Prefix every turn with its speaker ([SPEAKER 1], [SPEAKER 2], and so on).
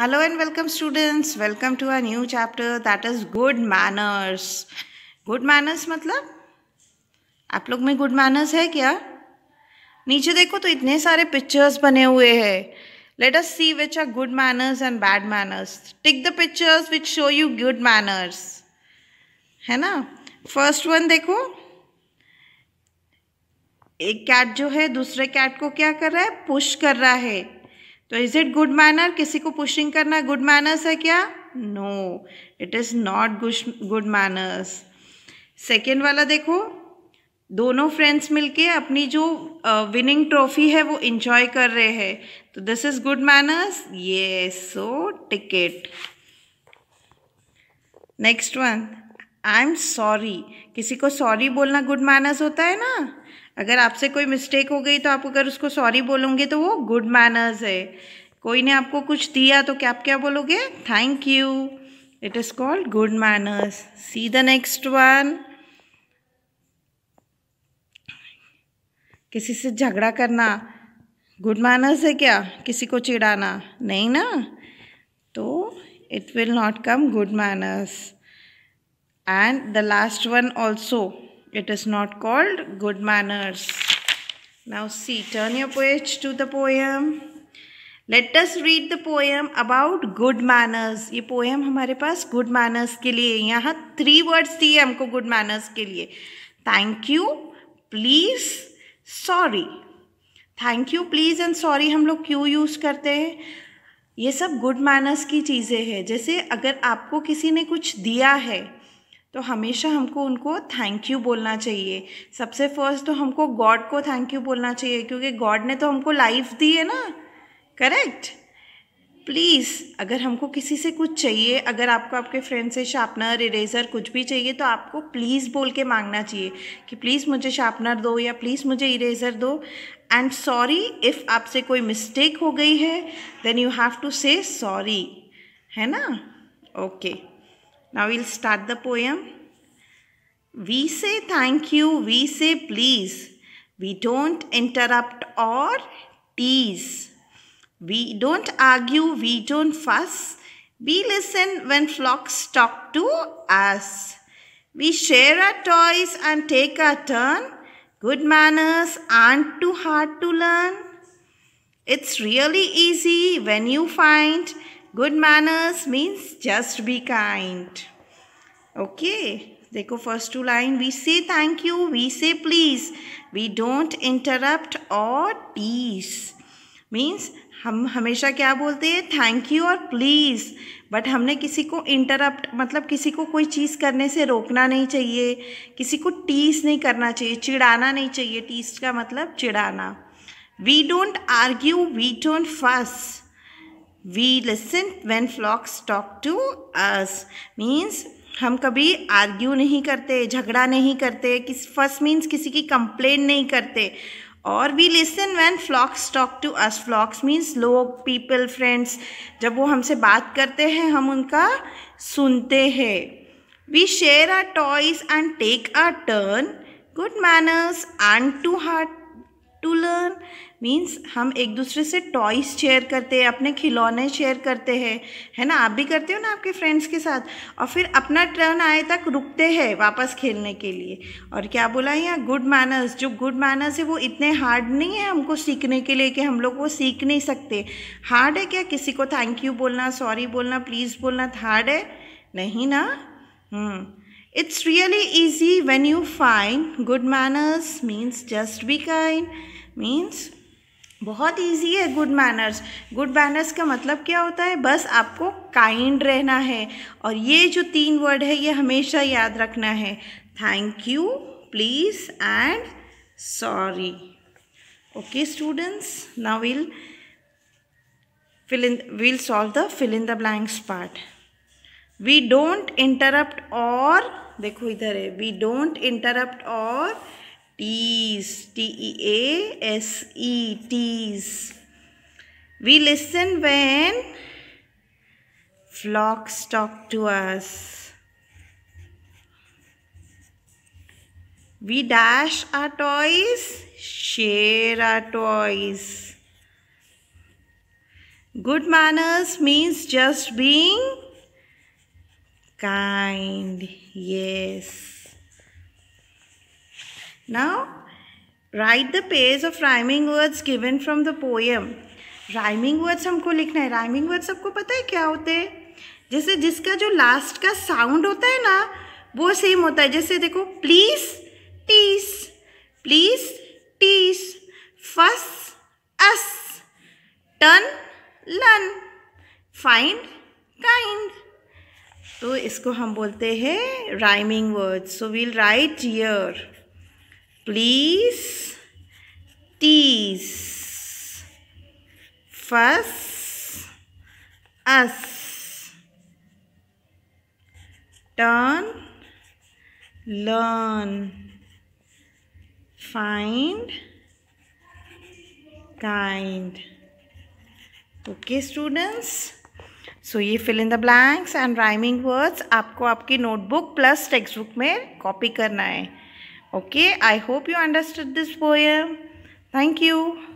[SPEAKER 1] Hello and welcome students welcome to our new chapter that is good manners good manners मतलब आप लोग में good manners है क्या नीचे देखो तो इतने सारे पिक्चर्स बने हुए हैं let us see which are good manners and bad manners tick the pictures which show you good manners है ना फर्स्ट वन देखो एक कैट जो है दूसरे कैट को क्या कर रहा है पुश कर रहा है तो इज इट गुड मैनर किसी को पुशिंग करना गुड मैनर्स है क्या no it is not good manners second वाला देखो दोनों फ्रेंड्स मिलके अपनी जो विनिंग uh, ट्रॉफी है वो इंजॉय कर रहे हैं तो दिस इज गुड मैनर्स ये so tick it next one I am sorry किसी को सॉरी बोलना गुड मैनर्स होता है ना अगर आपसे कोई मिस्टेक हो गई तो आप अगर उसको सॉरी बोलोगे तो वो गुड मैनर्स है कोई ने आपको कुछ दिया तो क्या आप क्या बोलोगे thank you it is called good manners see the next one किसी से झगड़ा करना गुड मैनर्स है क्या किसी को चिढ़ाना नहीं ना तो it will not come good manners and the last one also It is not called good manners. Now see, turn your page to the poem. Let us read the poem about good manners ये poem हमारे पास good manners के लिए यहाँ three words दिए हमको good manners के लिए thank you please sorry thank you please and sorry हम लोग क्यों यूज़ करते हैं ये सब गुड मैनर्स की चीज़ें हैं जैसे अगर आपको किसी ने कुछ दिया है तो हमेशा हमको उनको थैंक यू बोलना चाहिए सबसे फर्स्ट तो हमको गॉड को थैंक यू बोलना चाहिए क्योंकि गॉड ने तो हमको लाइफ दी है ना करेक्ट प्लीज़ अगर हमको किसी से कुछ चाहिए अगर आपको आपके फ्रेंड से शार्पनर इरेज़र कुछ भी चाहिए तो आपको प्लीज़ बोल के मांगना चाहिए कि प्लीज़ मुझे शार्पनर दो या प्लीज़ मुझे इरेज़र दो एंड सॉरी इफ़ आपसे कोई मिस्टेक हो गई है then you have to say sorry है ना okay okay. Now we'll start the poem. We say thank you, we say please. We don't interrupt or tease. We don't argue, we don't fuss. We listen when flocks talk to us. We share our toys and take our turn. Good manners aren't too hard to learn. It's really easy when you find good manners means just be kind okay देखो first two line we say thank you we say please we don't interrupt और tease means हम हमेशा क्या बोलते हैं thank you और please but हमने किसी को इंटरप्ट मतलब किसी को कोई चीज़ करने से रोकना नहीं चाहिए किसी को टीस नहीं करना चाहिए चिड़ाना नहीं चाहिए टीस का मतलब चिड़ाना we don't argue we don't first we listen when folks talk to us means हम कभी आर्ग्यू नहीं करते झगड़ा नहीं करते किस फर्स्ट मीन्स किसी की कंप्लेन नहीं करते और we listen when folks talk to us folks means लोग पीपल फ्रेंड्स जब वो हमसे बात करते हैं हम उनका सुनते हैं we share our toys and take our turn good manners and too hard to learn means हम एक दूसरे से टॉयज शेयर करते हैं अपने खिलौने शेयर करते हैं है ना आप भी करते हो ना आपके फ्रेंड्स के साथ और फिर अपना टर्न आए तक रुकते हैं वापस खेलने के लिए और क्या बोला यहाँ गुड मैनर्स जो गुड मैनर्स है वो इतने हार्ड नहीं है हमको सीखने के लिए कि हम लोग वो सीख नहीं सकते हार्ड है क्या किसी को थैंक यू बोलना सॉरी बोलना प्लीज़ बोलना हार्ड तो है नहीं ना it's really easy when you find good manners means just be kind means बहुत इजी है गुड मैनर्स गुड मैनर्स का मतलब क्या होता है बस आपको काइंड रहना है और ये जो तीन वर्ड है ये हमेशा याद रखना है thank you please and sorry okay students now will fill in will solve the fill in the blanks part we don't interrupt और देखो इधर है वी डोंट इंटरप्ट और teas, T-E-A-S-E, teas. We listen when flocks talk to us. We dash our toys, share our toys. Good manners means just being kind. Yes. Now, write the page of rhyming words given from the poem rhyming words हमको लिखना है rhyming words सबको पता है क्या होते हैं जैसे जिसका जो लास्ट का साउंड होता है ना वो सेम होता है जैसे देखो प्लीज टीस please tease fuss us turn learn find kind तो इसको हम बोलते हैं rhyming words so we'll write here please tease fuss us turn learn find kind okay students so ये fill in the blanks and rhyming words आपको आपकी notebook plus textbook में copy करना है Okay, I hope you understood this poem. Thank you.